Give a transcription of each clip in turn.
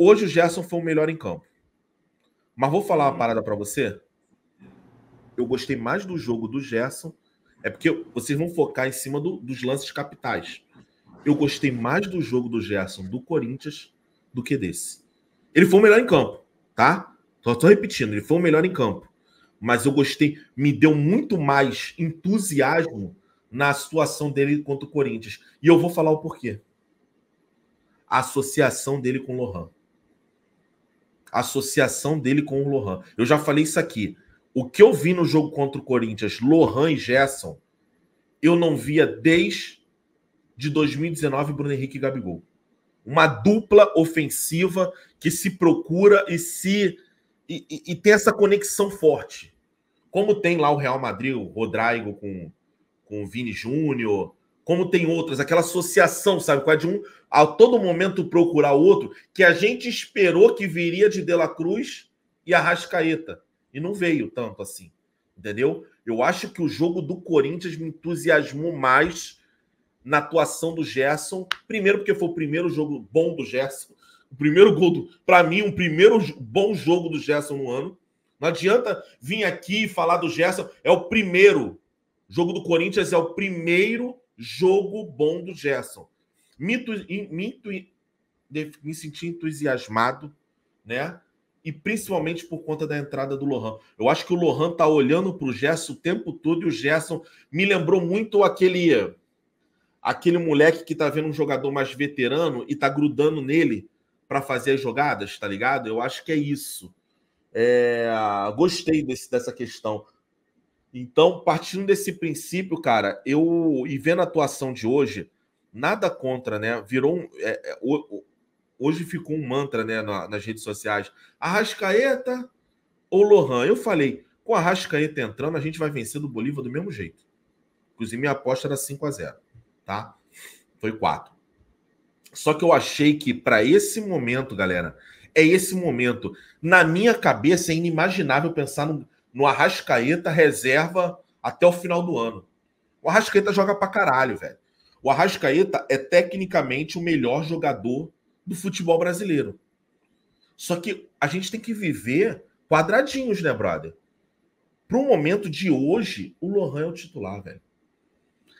Hoje o Gerson foi o melhor em campo. Mas vou falar uma uhum. parada para você. Eu gostei mais do jogo do Gerson. É porque vocês vão focar em cima do, dos lances capitais. Eu gostei mais do jogo do Gerson do Corinthians do que desse. Ele foi o melhor em campo, tá? Só tô repetindo, ele foi o melhor em campo. Mas eu gostei, me deu muito mais entusiasmo na situação dele contra o Corinthians. E eu vou falar o porquê. A associação dele com o Lohan a associação dele com o Lohan. Eu já falei isso aqui. O que eu vi no jogo contra o Corinthians, Lohan e Gerson, eu não via desde de 2019 Bruno Henrique e Gabigol. Uma dupla ofensiva que se procura e se e, e, e tem essa conexão forte. Como tem lá o Real Madrid, o Rodrigo com, com o Vini Júnior, como tem outras, aquela associação, sabe, com a de um a todo momento procurar o outro, que a gente esperou que viria de De La Cruz e Arrascaeta. E não veio tanto assim, entendeu? Eu acho que o jogo do Corinthians me entusiasmou mais na atuação do Gerson. Primeiro, porque foi o primeiro jogo bom do Gerson. O primeiro gol, para mim, um primeiro bom jogo do Gerson no ano. Não adianta vir aqui e falar do Gerson. É o primeiro. O jogo do Corinthians é o primeiro Jogo bom do Gerson. me mito, me senti entusiasmado, né? E principalmente por conta da entrada do Lohan. Eu acho que o Lohan tá olhando para o Gerson o tempo todo e o Gerson me lembrou muito aquele aquele moleque que tá vendo um jogador mais veterano e tá grudando nele para fazer as jogadas, tá ligado? Eu acho que é isso. É... gostei desse, dessa questão. Então, partindo desse princípio, cara, eu e vendo a atuação de hoje, nada contra, né? Virou um. É, é, hoje ficou um mantra, né, na, nas redes sociais. Arrascaeta ou Lohan? Eu falei, com a Arrascaeta entrando, a gente vai vencer do Bolívar do mesmo jeito. Inclusive, minha aposta era 5 a 0 tá? Foi 4. Só que eu achei que para esse momento, galera, é esse momento. Na minha cabeça é inimaginável pensar no no Arrascaeta reserva até o final do ano. O Arrascaeta joga pra caralho, velho. O Arrascaeta é tecnicamente o melhor jogador do futebol brasileiro. Só que a gente tem que viver quadradinhos, né, brother? Para o momento de hoje, o Lohan é o titular, velho.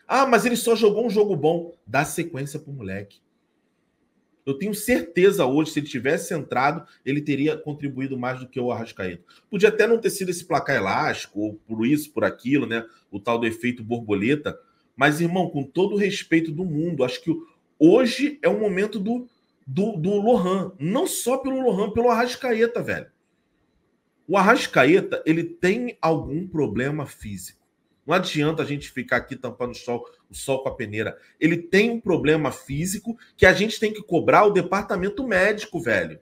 Ah, mas ele só jogou um jogo bom. Dá sequência pro moleque. Eu tenho certeza hoje, se ele tivesse entrado, ele teria contribuído mais do que o Arrascaeta. Podia até não ter sido esse placar elástico, ou por isso, por aquilo, né? O tal do efeito borboleta. Mas, irmão, com todo o respeito do mundo, acho que hoje é o momento do, do, do Lohan. Não só pelo Lohan, pelo Arrascaeta, velho. O Arrascaeta, ele tem algum problema físico. Não adianta a gente ficar aqui tampando o sol, o sol com a peneira. Ele tem um problema físico que a gente tem que cobrar o departamento médico, velho.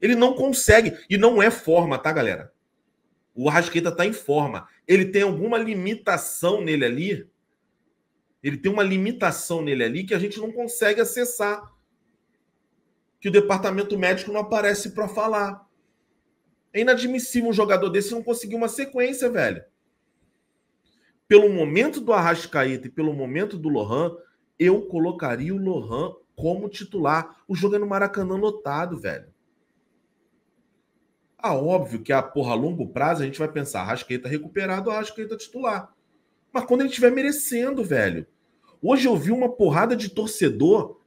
Ele não consegue. E não é forma, tá, galera? O Arrasqueta tá em forma. Ele tem alguma limitação nele ali. Ele tem uma limitação nele ali que a gente não consegue acessar. Que o departamento médico não aparece para falar. É inadmissível um jogador desse não conseguir uma sequência, velho pelo momento do Arrascaeta e pelo momento do Lohan, eu colocaria o Lohan como titular. O jogo é no Maracanã lotado, velho. Ah, óbvio que a porra a longo prazo a gente vai pensar Arrascaeta recuperado, Arrascaeta titular. Mas quando ele estiver merecendo, velho. Hoje eu vi uma porrada de torcedor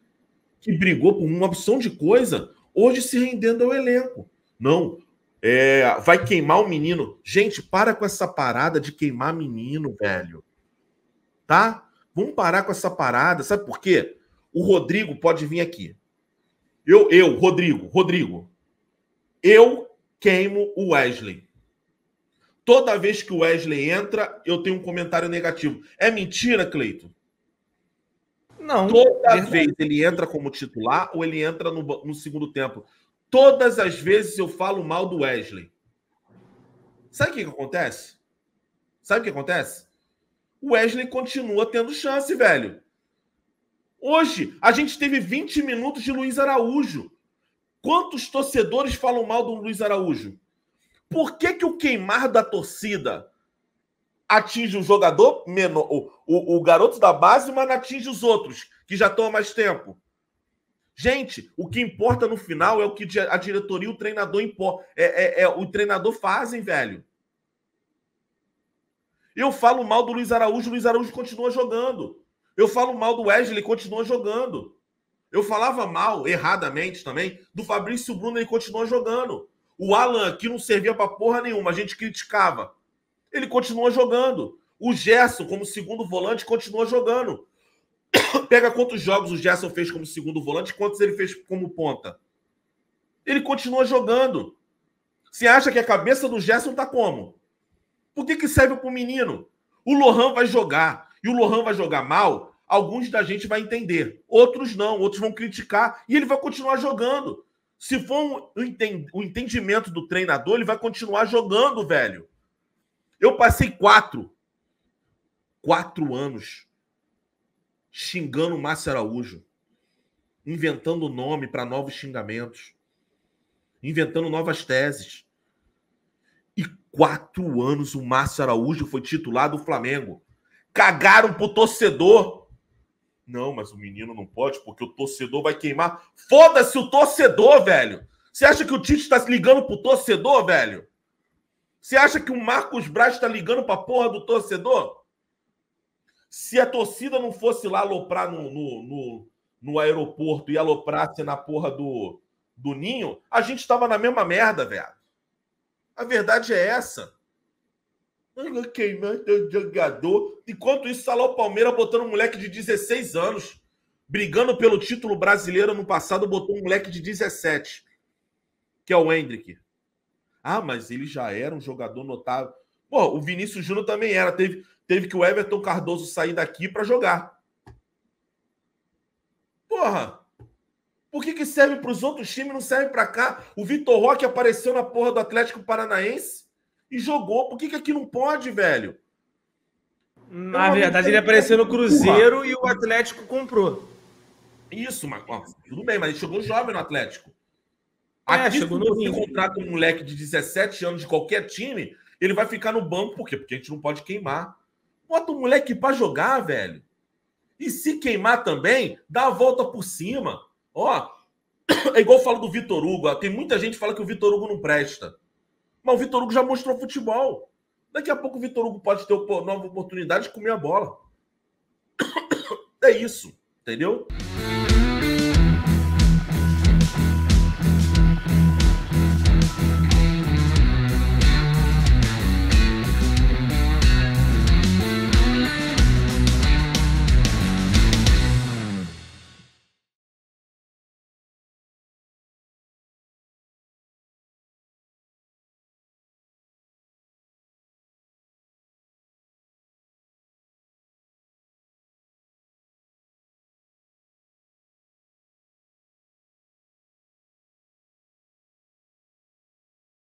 que brigou por uma opção de coisa, hoje se rendendo ao elenco. Não, é, vai queimar o menino. Gente, para com essa parada de queimar menino, velho. Tá? Vamos parar com essa parada. Sabe por quê? O Rodrigo pode vir aqui. Eu, eu, Rodrigo, Rodrigo. Eu queimo o Wesley. Toda vez que o Wesley entra, eu tenho um comentário negativo. É mentira, Cleito? Não. Toda é vez ele entra como titular ou ele entra no, no segundo tempo. Todas as vezes eu falo mal do Wesley. Sabe o que, que acontece? Sabe o que acontece? O Wesley continua tendo chance, velho. Hoje, a gente teve 20 minutos de Luiz Araújo. Quantos torcedores falam mal do Luiz Araújo? Por que, que o queimar da torcida atinge o jogador menor, o, o, o garoto da base, mas não atinge os outros que já estão há mais tempo? Gente, o que importa no final é o que a diretoria e o treinador impor, é, é, é, o treinador fazem, velho. Eu falo mal do Luiz Araújo, o Luiz Araújo continua jogando. Eu falo mal do Wesley, continua jogando. Eu falava mal, erradamente também, do Fabrício Bruno, ele continua jogando. O Alan, que não servia pra porra nenhuma, a gente criticava. Ele continua jogando. O Gerson, como segundo volante, continua jogando. Pega quantos jogos o Gerson fez como segundo volante, quantos ele fez como ponta. Ele continua jogando. Você acha que a cabeça do Gerson tá como? Por que, que serve pro menino? O Lohan vai jogar. E o Lohan vai jogar mal, alguns da gente vai entender. Outros não, outros vão criticar. E ele vai continuar jogando. Se for o um, um entendimento do treinador, ele vai continuar jogando, velho. Eu passei quatro. Quatro anos xingando o Márcio Araújo, inventando nome para novos xingamentos, inventando novas teses. E quatro anos o Márcio Araújo foi titular do Flamengo. Cagaram pro torcedor. Não, mas o menino não pode, porque o torcedor vai queimar. Foda-se o torcedor, velho! Você acha que o Tite está se ligando pro torcedor, velho? Você acha que o Marcos Braz está ligando pra porra do torcedor? Se a torcida não fosse lá aloprar no, no, no, no aeroporto e aloprasse na porra do, do ninho, a gente estava na mesma merda, velho. A verdade é essa. Queimando o jogador. Enquanto isso, está lá o Palmeiras botando um moleque de 16 anos. Brigando pelo título brasileiro no passado, botou um moleque de 17, que é o Hendrick. Ah, mas ele já era um jogador notável. Pô, o Vinícius Júnior também era. Teve, teve que o Everton Cardoso sair daqui para jogar. Porra! Por que, que serve para os outros times não serve para cá? O Vitor Roque apareceu na porra do Atlético Paranaense e jogou. Por que, que aqui não pode, velho? Na não, verdade, ele apareceu no Cruzeiro porra. e o Atlético comprou. Isso, mas ó, tudo bem, mas ele chegou jovem no Atlético. É, aqui, é, chegou se você contrata um moleque de 17 anos de qualquer time, ele vai ficar no banco, por quê? Porque a gente não pode queimar. Bota o moleque para jogar, velho. E se queimar também, dá a volta por cima. Ó, é igual eu falo do Vitor Hugo. Ó. Tem muita gente que fala que o Vitor Hugo não presta. Mas o Vitor Hugo já mostrou futebol. Daqui a pouco o Vitor Hugo pode ter nova oportunidade de comer a bola. É isso, entendeu?